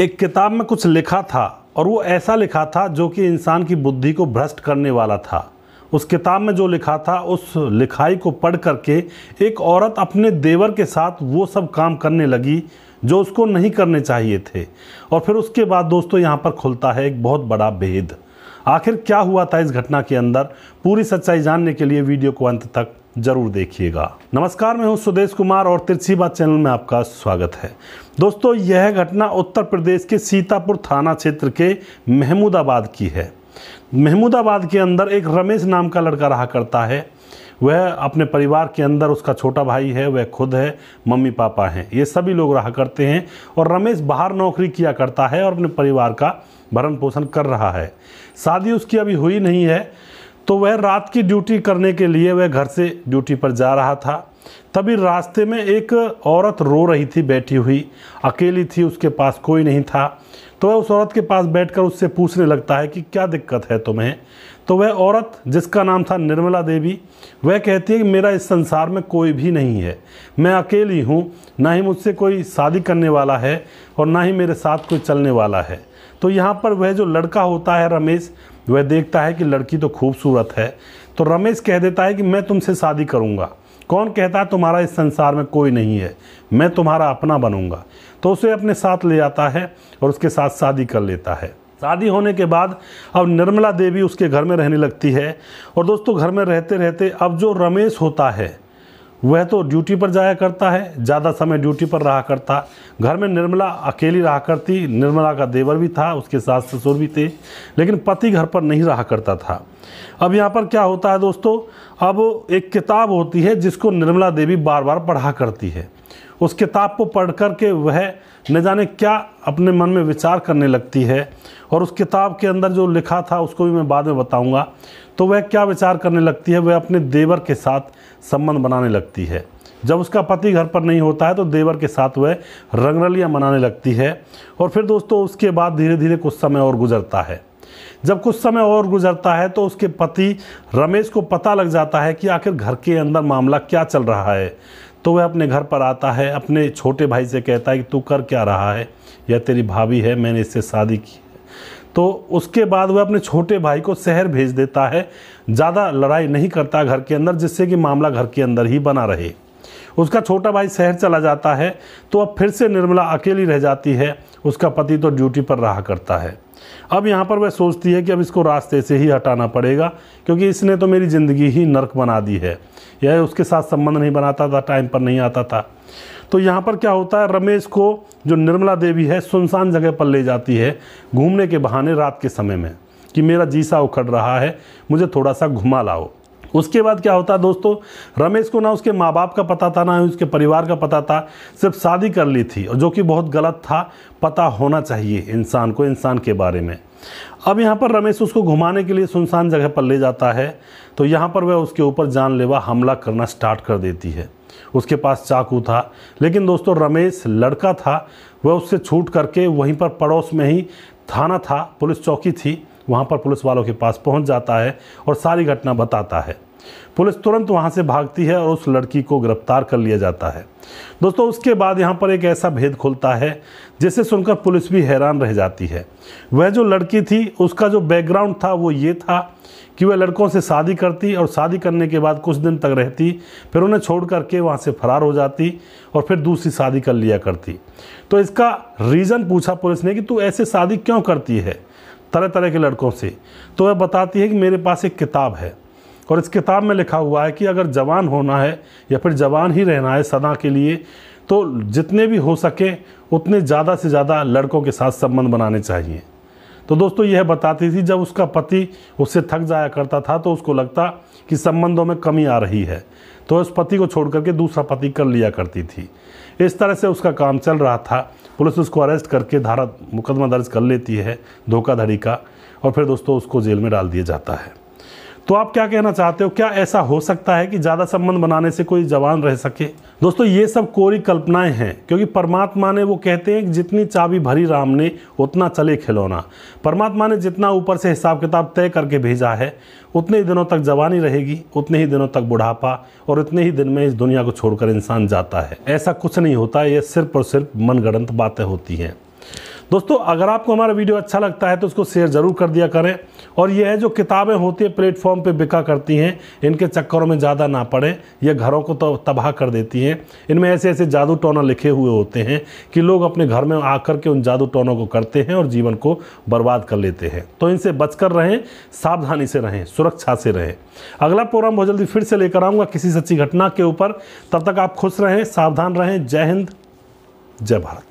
एक किताब में कुछ लिखा था और वो ऐसा लिखा था जो कि इंसान की बुद्धि को भ्रष्ट करने वाला था उस किताब में जो लिखा था उस लिखाई को पढ़ करके एक औरत अपने देवर के साथ वो सब काम करने लगी जो उसको नहीं करने चाहिए थे और फिर उसके बाद दोस्तों यहाँ पर खुलता है एक बहुत बड़ा भेद आखिर क्या हुआ था इस घटना के अंदर पूरी सच्चाई जानने के लिए वीडियो को अंत तक जरूर देखिएगा नमस्कार मैं हूं सुदेश कुमार और तिरछी बात चैनल में आपका स्वागत है दोस्तों यह घटना उत्तर प्रदेश के सीतापुर थाना क्षेत्र के महमूदाबाद की है महमूदाबाद के अंदर एक रमेश नाम का लड़का रहा करता है वह अपने परिवार के अंदर उसका छोटा भाई है वह खुद है मम्मी पापा हैं ये सभी लोग रहा करते हैं और रमेश बाहर नौकरी किया करता है और अपने परिवार का भरण पोषण कर रहा है शादी उसकी अभी हुई नहीं है तो वह रात की ड्यूटी करने के लिए वह घर से ड्यूटी पर जा रहा था तभी रास्ते में एक औरत रो रही थी बैठी हुई अकेली थी उसके पास कोई नहीं था तो वह उस औरत के पास बैठकर उससे पूछने लगता है कि क्या दिक्कत है तुम्हें तो वह औरत जिसका नाम था निर्मला देवी वह कहती है कि मेरा इस संसार में कोई भी नहीं है मैं अकेली हूँ ना ही मुझसे कोई शादी करने वाला है और ना ही मेरे साथ कोई चलने वाला है तो यहाँ पर वह जो लड़का होता है रमेश वह देखता है कि लड़की तो खूबसूरत है तो रमेश कह देता है कि मैं तुमसे शादी करूँगा कौन कहता है तुम्हारा इस संसार में कोई नहीं है मैं तुम्हारा अपना बनूँगा तो उसे अपने साथ ले आता है और उसके साथ शादी कर लेता है शादी होने के बाद अब निर्मला देवी उसके घर में रहने लगती है और दोस्तों घर में रहते रहते अब जो रमेश होता है वह तो ड्यूटी पर जाया करता है ज़्यादा समय ड्यूटी पर रहा करता घर में निर्मला अकेली रहा करती निर्मला का देवर भी था उसके सास ससुर भी थे लेकिन पति घर पर नहीं रहा करता था अब यहाँ पर क्या होता है दोस्तों अब एक किताब होती है जिसको निर्मला देवी बार बार पढ़ा करती है उस किताब को पढ़ कर के वह न जाने क्या अपने मन में विचार करने लगती है और उस किताब के अंदर जो लिखा था उसको भी मैं बाद में बताऊंगा तो वह क्या विचार करने लगती है वह अपने देवर के साथ संबंध बनाने लगती है जब उसका पति घर पर नहीं होता है तो देवर के साथ वह रंगरलियाँ मनाने लगती है और फिर दोस्तों उसके बाद धीरे धीरे कुछ समय और गुजरता है जब कुछ समय और गुजरता है तो उसके पति रमेश को पता लग जाता है कि आखिर घर के अंदर मामला क्या चल रहा है तो वह अपने घर पर आता है अपने छोटे भाई से कहता है कि तू कर क्या रहा है यह तेरी भाभी है मैंने इससे शादी की तो उसके बाद वह अपने छोटे भाई को शहर भेज देता है ज़्यादा लड़ाई नहीं करता घर के अंदर जिससे कि मामला घर के अंदर ही बना रहे उसका छोटा भाई शहर चला जाता है तो अब फिर से निर्मला अकेली रह जाती है उसका पति तो ड्यूटी पर रहा करता है अब यहाँ पर वह सोचती है कि अब इसको रास्ते से ही हटाना पड़ेगा क्योंकि इसने तो मेरी ज़िंदगी ही नरक बना दी है यह उसके साथ संबंध नहीं बनाता था टाइम पर नहीं आता था तो यहाँ पर क्या होता है रमेश को जो निर्मला देवी है सुनसान जगह पर ले जाती है घूमने के बहाने रात के समय में कि मेरा जीसा उखड़ रहा है मुझे थोड़ा सा घुमा लाओ उसके बाद क्या होता दोस्तों रमेश को ना उसके माँ बाप का पता था ना उसके परिवार का पता था सिर्फ शादी कर ली थी जो कि बहुत गलत था पता होना चाहिए इंसान को इंसान के बारे में अब यहाँ पर रमेश उसको घुमाने के लिए सुनसान जगह पर ले जाता है तो यहाँ पर वह उसके ऊपर जानलेवा हमला करना स्टार्ट कर देती है उसके पास चाकू था लेकिन दोस्तों रमेश लड़का था वह उससे छूट करके वहीं पर पड़ोस में ही थाना था पुलिस चौकी थी वहाँ पर पुलिस वालों के पास पहुँच जाता है और सारी घटना बताता है पुलिस तुरंत वहाँ से भागती है और उस लड़की को गिरफ्तार कर लिया जाता है दोस्तों उसके बाद यहाँ पर एक ऐसा भेद खुलता है जिसे सुनकर पुलिस भी हैरान रह जाती है वह जो लड़की थी उसका जो बैकग्राउंड था वो ये था कि वह लड़कों से शादी करती और शादी करने के बाद कुछ दिन तक रहती फिर उन्हें छोड़ करके वहाँ से फरार हो जाती और फिर दूसरी शादी कर लिया करती तो इसका रीज़न पूछा पुलिस ने कि तू ऐसे शादी क्यों करती है तरह तरह के लड़कों से तो वह बताती है कि मेरे पास एक किताब है और इस किताब में लिखा हुआ है कि अगर जवान होना है या फिर जवान ही रहना है सदा के लिए तो जितने भी हो सके उतने ज़्यादा से ज़्यादा लड़कों के साथ संबंध बनाने चाहिए तो दोस्तों यह बताती थी जब उसका पति उससे थक जाया करता था तो उसको लगता कि संबंधों में कमी आ रही है तो उस पति को छोड़ करके दूसरा पति कर लिया करती थी इस तरह से उसका काम चल रहा था पुलिस उसको अरेस्ट करके धारा मुकदमा दर्ज कर लेती है धोखाधड़ी का और फिर दोस्तों उसको जेल में डाल दिया जाता है तो आप क्या कहना चाहते हो क्या ऐसा हो सकता है कि ज़्यादा संबंध बनाने से कोई जवान रह सके दोस्तों ये सब कोरी कल्पनाएं हैं क्योंकि परमात्मा ने वो कहते हैं कि जितनी चाबी भरी राम ने उतना चले खिलौना परमात्मा ने जितना ऊपर से हिसाब किताब तय करके भेजा है उतने ही दिनों तक जवानी रहेगी उतने ही दिनों तक बुढ़ापा और उतने ही दिन में इस दुनिया को छोड़कर इंसान जाता है ऐसा कुछ नहीं होता ये सिर्फ और सिर्फ मनगढ़ंत बातें होती हैं दोस्तों अगर आपको हमारा वीडियो अच्छा लगता है तो उसको शेयर ज़रूर कर दिया करें और यह है जो किताबें होती है प्लेटफॉर्म पर बिका करती हैं इनके चक्करों में ज़्यादा ना पड़े यह घरों को तो तबाह कर देती हैं इनमें ऐसे ऐसे जादू टोना लिखे हुए होते हैं कि लोग अपने घर में आकर के उन जादू टोनों को करते हैं और जीवन को बर्बाद कर लेते हैं तो इनसे बचकर रहें सावधानी से रहें सुरक्षा से रहें अगला प्रोग्राम बहुत जल्दी फिर से लेकर आऊँगा किसी सच्ची घटना के ऊपर तब तक आप खुश रहें सावधान रहें जय हिंद जय भारत